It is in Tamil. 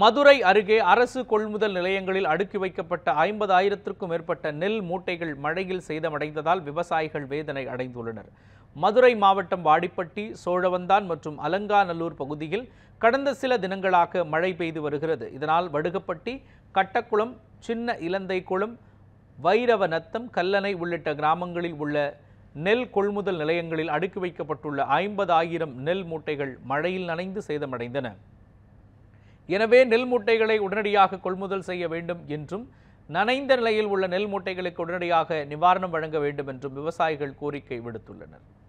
மதுரை அருகே அரசு கொள்முதல் நிலையங்களில் அடுக்கி வைக்கப்பட்ட ஐம்பதாயிரத்திற்கும் மேற்பட்ட நெல் மூட்டைகள் மழையில் சேதமடைந்ததால் விவசாயிகள் வேதனை அடைந்துள்ளனர் மதுரை மாவட்டம் வாடிப்பட்டி சோழவந்தான் மற்றும் அலங்காநல்லூர் பகுதியில் கடந்த சில தினங்களாக மழை பெய்து வருகிறது இதனால் வடுகப்பட்டி கட்டக்குளம் சின்ன இலந்தை வைரவ வைரவநத்தம் கல்லணை உள்ளிட்ட கிராமங்களில் உள்ள நெல் கொள்முதல் நிலையங்களில் அடுக்கி வைக்கப்பட்டுள்ள ஐம்பதாயிரம் நெல் மூட்டைகள் மழையில் நனைந்து சேதமடைந்தன எனவே நெல் மூட்டைகளை உடனடியாக கொள்முதல் செய்ய வேண்டும் என்றும் நனைந்த நிலையில் உள்ள நெல் மூட்டைகளுக்கு உடனடியாக நிவாரணம் வழங்க வேண்டும் என்றும் விவசாயிகள் கோரிக்கை விடுத்துள்ளனர்